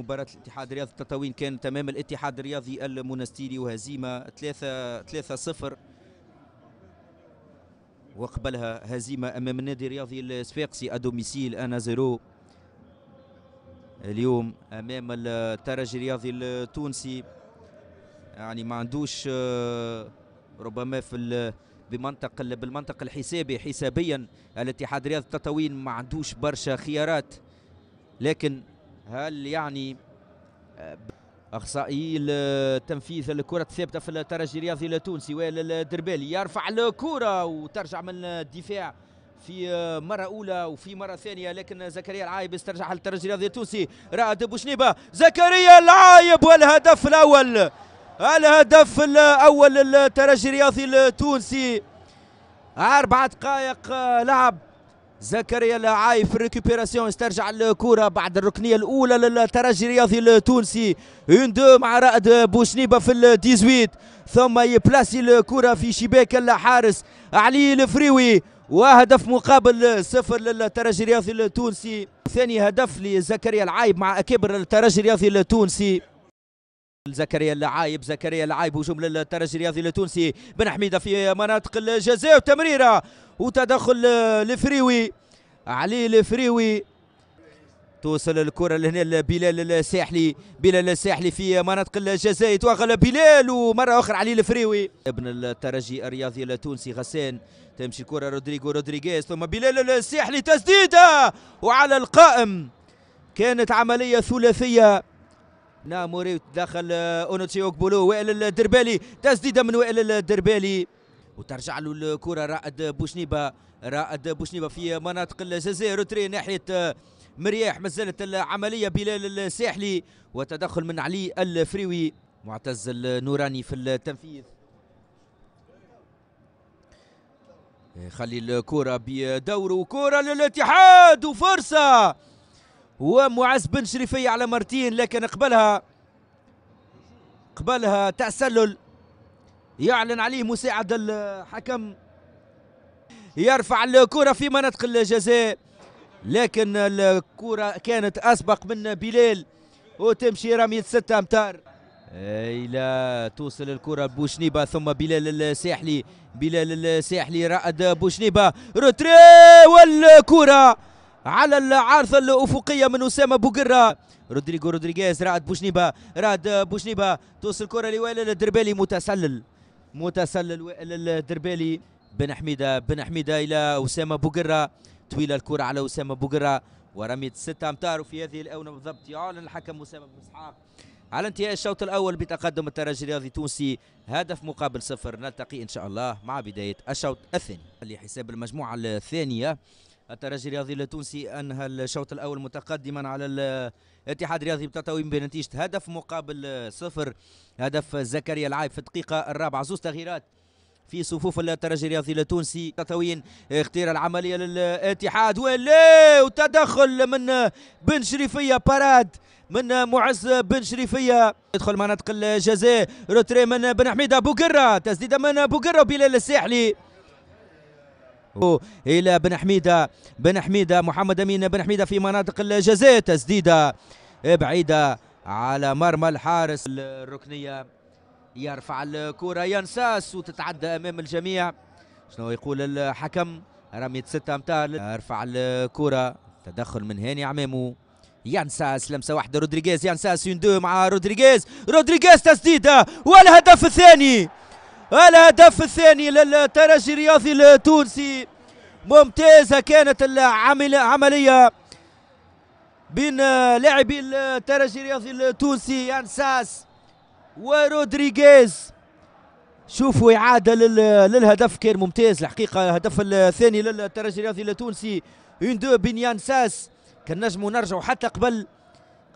مباراة الاتحاد الرياضي التطاوين كان تمام الاتحاد الرياضي المونستيري وهزيمة 3 3 0 وقبلها هزيمة أمام النادي الرياضي الصفاقسي أدوميسيل أنا زيرو اليوم أمام الترجي الرياضي التونسي يعني ما عندوش ربما في بمنطق بالمنطق الحسابي حسابيا الاتحاد الرياضي التطاوين ما عندوش برشا خيارات لكن هل يعني آه، اخصائي التنفيذ الكره الثابته في الترجي الرياضي التونسي وائل الدربالي يرفع الكره وترجع من الدفاع في آه، مرة أولى وفي مرة ثانية لكن زكريا العايب استرجعها للترجي الرياضي التونسي رائد بوشنيبة زكريا العايب والهدف الأول الهدف الأول للترجي الرياضي التونسي أربع دقائق آه، لعب زكريا العاي في الريكوبيراسيون استرجع الكرة بعد الركنية الأولى للترجي الرياضي التونسي اون دو مع رائد بوشنيبة في الديزويت ثم يبلاسي الكرة في شباك الحارس علي الفريوي وهدف مقابل صفر للترجي الرياضي التونسي ثاني هدف لزكريا العايب مع أكابر الترجي الرياضي التونسي زكريا اللعايب زكريا اللعايب هجوم للترجي الرياضي التونسي بن حميده في مناطق الجزاء وتمريره وتدخل الفريوي علي الفريوي توصل الكره لهنا لبلال الساحلي بلال الساحلي في مناطق الجزاء يتوغل بلال ومره اخرى علي الفريوي ابن الترجي الرياضي التونسي غسان تمشي الكره رودريغو رودريغيز ثم بلال الساحلي تسديده وعلى القائم كانت عمليه ثلاثيه ناموري داخل آه، اونوتسي اوكبولو وائل الدربالي تسديده من وائل الدربالي وترجع له الكره رائد بوشنيبه رائد بوشنيبه في مناطق الجزائر وتري ناحيه آه، مرياح مازالت العمليه بلال الساحلي وتدخل من علي الفريوي معتز النوراني في التنفيذ خلي الكره بدوره كره للاتحاد وفرصه ومعز بن شريفية على مرتين لكن قبلها قبلها تسلل يعلن عليه مساعد الحكم يرفع الكرة في مناطق الجزاء لكن الكرة كانت أسبق من بلال وتمشي رمية ستة أمتار إلى توصل الكرة بوشنيبة ثم بلال الساحلي بلال الساحلي رأد بوشنيبة روتري والكرة على العارضه الافقيه من اسامه بوغرا رودريغو رودريغيز راد بوشنيبا راد بوشنيبا توصل الكره لوائل الدربالي متسلل متسلل وائل الدربالي بن حميده بن حميده الى اسامه بوغرا طويله الكره على اسامه بوغرا ورميه ستة امتار في هذه الاونه بالضبط يعلن الحكم اسامه بن اسحاق على انتهاء الشوط الاول بتقدم الترجي الرياضي التونسي هدف مقابل صفر نلتقي ان شاء الله مع بدايه الشوط الثاني لحساب المجموعه الثانيه الترجي الرياضي التونسي انهى الشوط الاول متقدما على الاتحاد الرياضي بتطويم بنتيجه هدف مقابل صفر هدف زكريا العايب في الدقيقه الرابعه زوز تغييرات في صفوف الترجي الرياضي التونسي تطوين اختير العمليه للاتحاد ولا وتدخل من بن شريفيه باراد من معز بن شريفيه يدخل مناطق الجزاء روتري من بن حميده بوقره تسديده من بوقره بلال الساحلي الى بن حميده بن حميده محمد امين بن حميده في مناطق الجزاء تسديده بعيده على مرمى الحارس الركنيه يرفع الكره ينساس وتتعدى امام الجميع شنو يقول الحكم رميه ستة امتار ارفع الكره تدخل من هاني عمامو ينساس لمسه واحده رودريغيز ينساس يندو مع رودريغيز رودريغيز تسديده والهدف الثاني الهدف الثاني للترجي الرياضي التونسي ممتازة كانت العمل عملية بين لاعبي الترجي الرياضي التونسي أنساس ورودريغيز شوفوا إعادة للهدف كان ممتاز الحقيقة الهدف الثاني للترجي الرياضي التونسي اون دو بين يانساس كان نجمو نرجعوا حتى قبل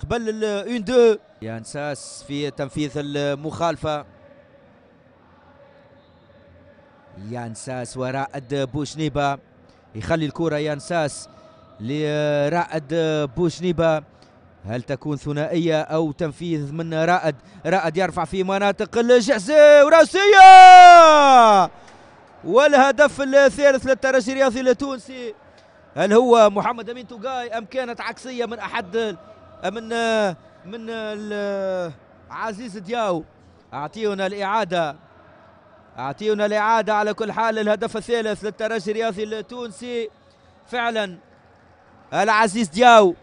قبل اون دو يانساس في تنفيذ المخالفة يانساس ورائد بوشنيبا يخلي الكرة يانساس لرائد بوشنيبا هل تكون ثنائية أو تنفيذ من رائد رائد يرفع في مناطق الجعزي وراسية والهدف الثالث للترجي الرياضي التونسي هل هو محمد امين توغاي ام كانت عكسيه من احد من من عزيز دياو اعطيونا الاعاده اعطيونا الاعاده على كل حال الهدف الثالث للترجي الرياضي التونسي فعلا العزيز دياو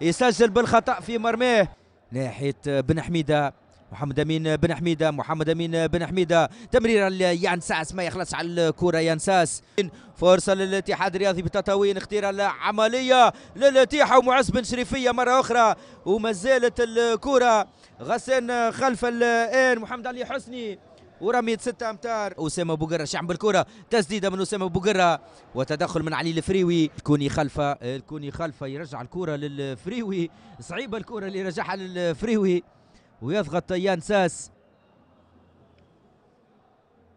يسجل بالخطا في مرماه ناحيه بن حميده محمد امين بن حميده محمد امين بن حميده تمرير ليانساس ما يخلص على الكره يانساس فرصه للاتحاد الرياضي بتطاوين اختيار العمليه للاتيحه ومعز بن شريفيه مره اخرى وما زالت الكره غسان خلف الان محمد علي حسني ورمية ستة أمتار أسامة بوقرة شعب بالكرة تسديدة من أسامة بوقرة وتدخل من علي الفريوي الكوني خلفه الكوني آه، خلفه يرجع الكرة للفريوي صعيبة الكرة اللي رجعها للفريوي ويضغط طيان ساس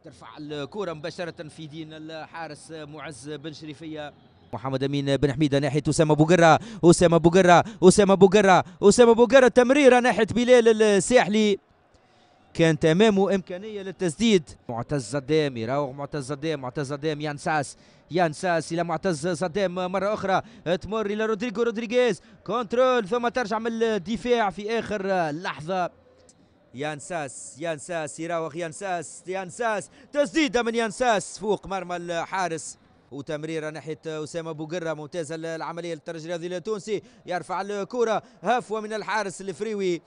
ترفع الكرة مباشرة في دين الحارس معز بن شريفية محمد امين بن حميده ناحيه اسامه بوقره اسامه بوقره اسامه بوقره اسامه بوقره تمريره ناحيه بلال الساحلي كان تمامه إمكانية للتسديد معتز صدام يراوغ معتز صدام معتز صدام يانساس يانساس إلى معتز صدام مرة أخرى تمر إلى رودريغو رودريغيز كنترول ثم ترجع من الدفاع في آخر لحظة يانساس يانساس يراوغ يانساس يانساس تسديدة من يانساس فوق مرمى الحارس وتمريره ناحيه اسامه بوقره ممتازه العمليه للترجي الرياضي التونسي يرفع الكره هفوه من الحارس الفريوي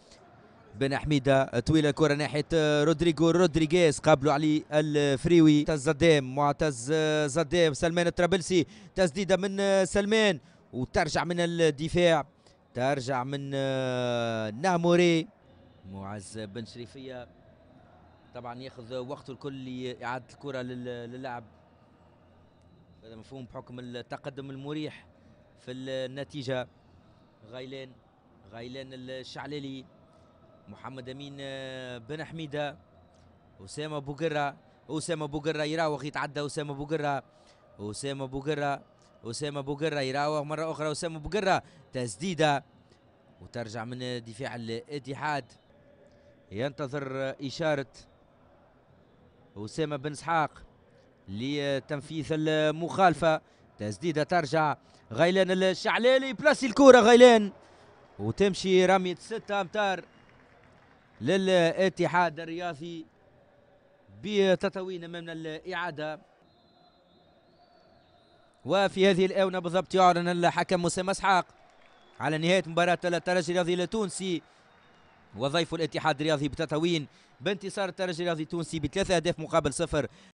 بن حميدة طويلة الكرة ناحية آه، رودريجو رودريغيز قابلوا علي الفريوي معتز زدام آه، معتز زدام سلمان الترابلسي تسديدة من آه، سلمان وترجع من الدفاع ترجع من ناموري معز بن شريفية طبعا ياخذ وقته الكل لإعادة الكرة للعب هذا مفهوم بحكم التقدم المريح في النتيجة غيلان غيلان الشعلالي محمد امين آه، بن حميده اسامه بوقره اسامه بوقره يراوغ يتعدى اسامه بوقره اسامه بوقره اسامه بوقره يراوغ مره اخرى اسامه بوقره تسديده وترجع من دفاع الاتحاد ينتظر اشاره اسامه بن اسحاق لتنفيذ المخالفه تسديده ترجع غيلان الشعلالي بلاسي الكره غيلان وتمشي رميه 6 امتار للاتحاد الرياضي بتطوين من الإعادة وفي هذه الآونة بالضبط يعلن الحكم مسام إسحاق على نهاية مباراة الترجي الرياضي التونسي وضيف الاتحاد الرياضي بتطوين بانتصار الترجي الرياضي التونسي بثلاثة أهداف مقابل صفر